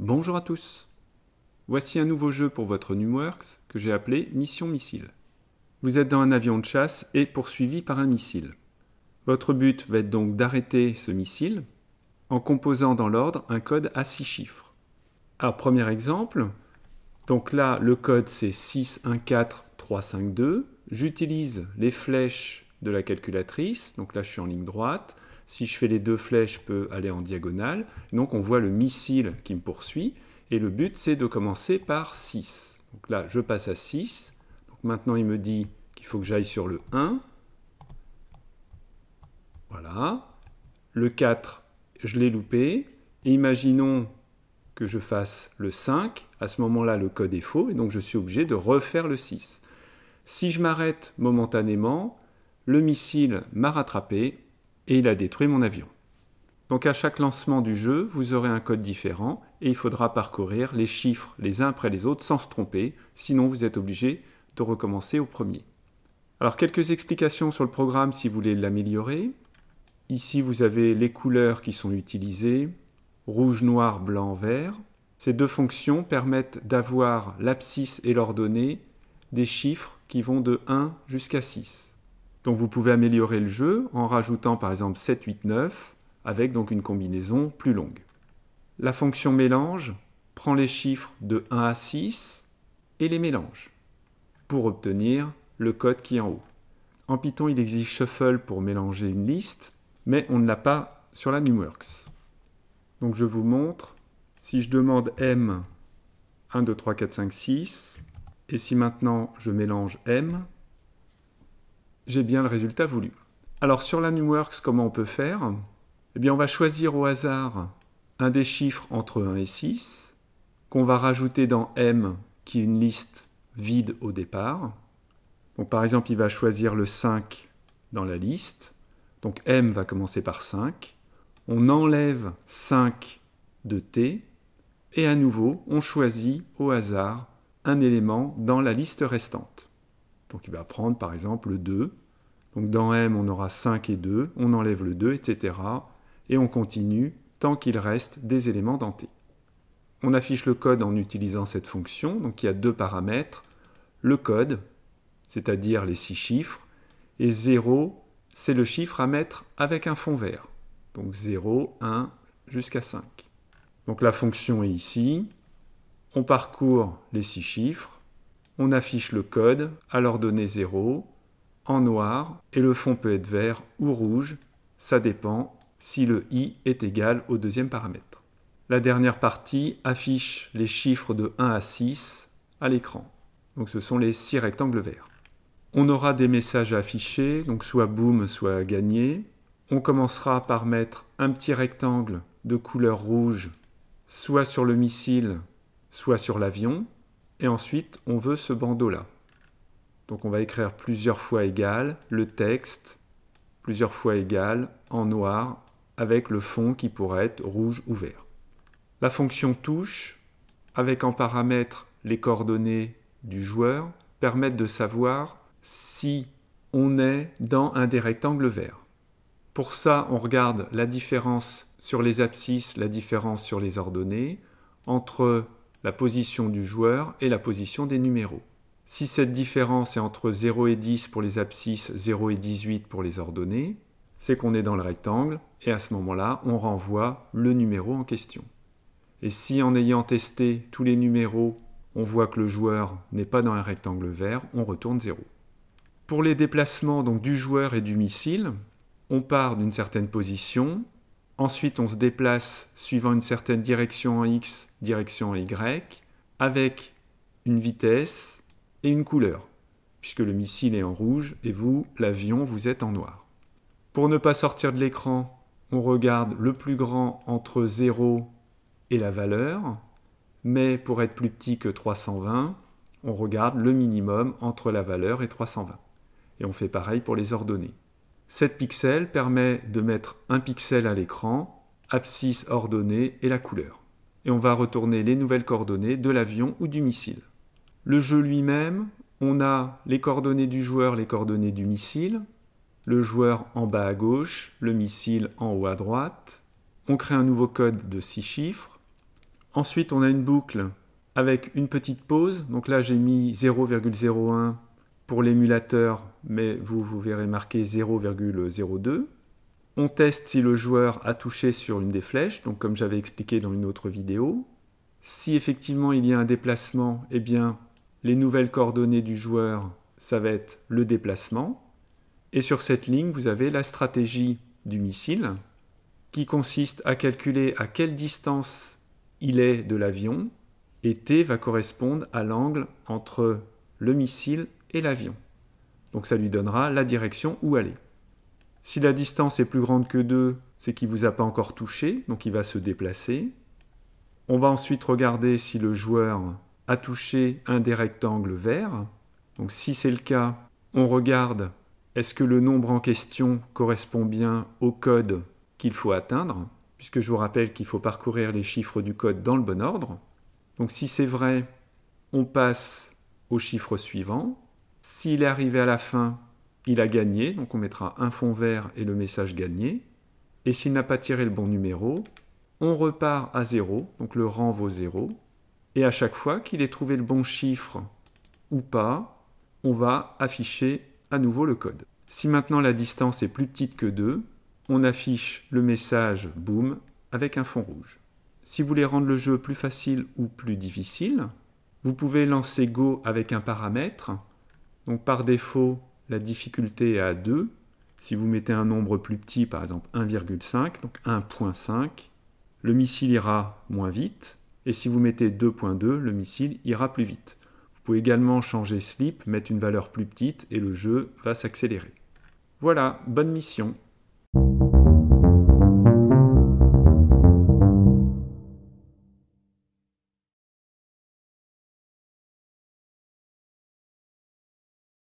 Bonjour à tous Voici un nouveau jeu pour votre NumWorks que j'ai appelé Mission Missile. Vous êtes dans un avion de chasse et poursuivi par un missile. Votre but va être donc d'arrêter ce missile en composant dans l'ordre un code à 6 chiffres. Alors premier exemple, donc là le code c'est 614352. J'utilise les flèches de la calculatrice, donc là je suis en ligne droite. Si je fais les deux flèches, je peux aller en diagonale. Donc on voit le missile qui me poursuit. Et le but, c'est de commencer par 6. Donc là, je passe à 6. Donc maintenant, il me dit qu'il faut que j'aille sur le 1. Voilà. Le 4, je l'ai loupé. Et imaginons que je fasse le 5. À ce moment-là, le code est faux. Et donc, je suis obligé de refaire le 6. Si je m'arrête momentanément, le missile m'a rattrapé et il a détruit mon avion. Donc à chaque lancement du jeu, vous aurez un code différent et il faudra parcourir les chiffres les uns après les autres sans se tromper, sinon vous êtes obligé de recommencer au premier. Alors quelques explications sur le programme si vous voulez l'améliorer. Ici vous avez les couleurs qui sont utilisées, rouge, noir, blanc, vert. Ces deux fonctions permettent d'avoir l'abscisse et l'ordonnée des chiffres qui vont de 1 jusqu'à 6. Donc vous pouvez améliorer le jeu en rajoutant par exemple 7, 8, 9 avec donc une combinaison plus longue. La fonction mélange prend les chiffres de 1 à 6 et les mélange pour obtenir le code qui est en haut. En Python, il existe shuffle pour mélanger une liste, mais on ne l'a pas sur la NumWorks. Donc je vous montre, si je demande M 1, 2, 3, 4, 5, 6, et si maintenant je mélange M, j'ai bien le résultat voulu. Alors sur la NumWorks, comment on peut faire Eh bien, on va choisir au hasard un des chiffres entre 1 et 6, qu'on va rajouter dans M, qui est une liste vide au départ. Donc par exemple, il va choisir le 5 dans la liste. Donc M va commencer par 5. On enlève 5 de T. Et à nouveau, on choisit au hasard un élément dans la liste restante. Donc il va prendre par exemple le 2. Donc dans M, on aura 5 et 2, on enlève le 2, etc. Et on continue tant qu'il reste des éléments dans T. On affiche le code en utilisant cette fonction. Donc il y a deux paramètres, le code, c'est-à-dire les six chiffres, et 0, c'est le chiffre à mettre avec un fond vert. Donc 0, 1, jusqu'à 5. Donc la fonction est ici. On parcourt les six chiffres on affiche le code à l'ordonnée 0 en noir et le fond peut être vert ou rouge, ça dépend si le i est égal au deuxième paramètre. La dernière partie affiche les chiffres de 1 à 6 à l'écran. Donc ce sont les 6 rectangles verts. On aura des messages à afficher, donc soit boom, soit gagné. On commencera par mettre un petit rectangle de couleur rouge, soit sur le missile, soit sur l'avion. Et ensuite, on veut ce bandeau-là. Donc on va écrire plusieurs fois égal, le texte, plusieurs fois égal, en noir, avec le fond qui pourrait être rouge ou vert. La fonction touche, avec en paramètre les coordonnées du joueur, permettent de savoir si on est dans un des rectangles verts. Pour ça, on regarde la différence sur les abscisses, la différence sur les ordonnées, entre la position du joueur et la position des numéros. Si cette différence est entre 0 et 10 pour les abscisses, 0 et 18 pour les ordonnées, c'est qu'on est dans le rectangle et à ce moment-là, on renvoie le numéro en question. Et si en ayant testé tous les numéros, on voit que le joueur n'est pas dans un rectangle vert, on retourne 0. Pour les déplacements donc, du joueur et du missile, on part d'une certaine position, Ensuite, on se déplace suivant une certaine direction en X, direction en Y, avec une vitesse et une couleur, puisque le missile est en rouge et vous, l'avion, vous êtes en noir. Pour ne pas sortir de l'écran, on regarde le plus grand entre 0 et la valeur, mais pour être plus petit que 320, on regarde le minimum entre la valeur et 320. Et on fait pareil pour les ordonnées. 7 pixels permet de mettre un pixel à l'écran, abscisse ordonnée et la couleur. Et on va retourner les nouvelles coordonnées de l'avion ou du missile. Le jeu lui-même, on a les coordonnées du joueur, les coordonnées du missile, le joueur en bas à gauche, le missile en haut à droite. On crée un nouveau code de 6 chiffres. Ensuite, on a une boucle avec une petite pause. Donc là, j'ai mis 0,01 pour l'émulateur, mais vous, vous verrez marqué 0,02. On teste si le joueur a touché sur une des flèches, donc comme j'avais expliqué dans une autre vidéo. Si effectivement il y a un déplacement, eh bien les nouvelles coordonnées du joueur, ça va être le déplacement. Et sur cette ligne, vous avez la stratégie du missile, qui consiste à calculer à quelle distance il est de l'avion, et T va correspondre à l'angle entre le missile l'avion. Donc ça lui donnera la direction où aller. Si la distance est plus grande que 2, c'est qu'il ne vous a pas encore touché, donc il va se déplacer. On va ensuite regarder si le joueur a touché un des rectangles verts. Donc si c'est le cas, on regarde est-ce que le nombre en question correspond bien au code qu'il faut atteindre, puisque je vous rappelle qu'il faut parcourir les chiffres du code dans le bon ordre. Donc si c'est vrai, on passe au chiffre suivant. S'il est arrivé à la fin, il a gagné, donc on mettra un fond vert et le message gagné. Et s'il n'a pas tiré le bon numéro, on repart à 0, donc le rang vaut 0. Et à chaque fois qu'il ait trouvé le bon chiffre ou pas, on va afficher à nouveau le code. Si maintenant la distance est plus petite que 2, on affiche le message boom avec un fond rouge. Si vous voulez rendre le jeu plus facile ou plus difficile, vous pouvez lancer Go avec un paramètre donc par défaut, la difficulté est à 2. Si vous mettez un nombre plus petit, par exemple 1,5, donc 1.5, le missile ira moins vite. Et si vous mettez 2.2, le missile ira plus vite. Vous pouvez également changer slip, mettre une valeur plus petite et le jeu va s'accélérer. Voilà, bonne mission.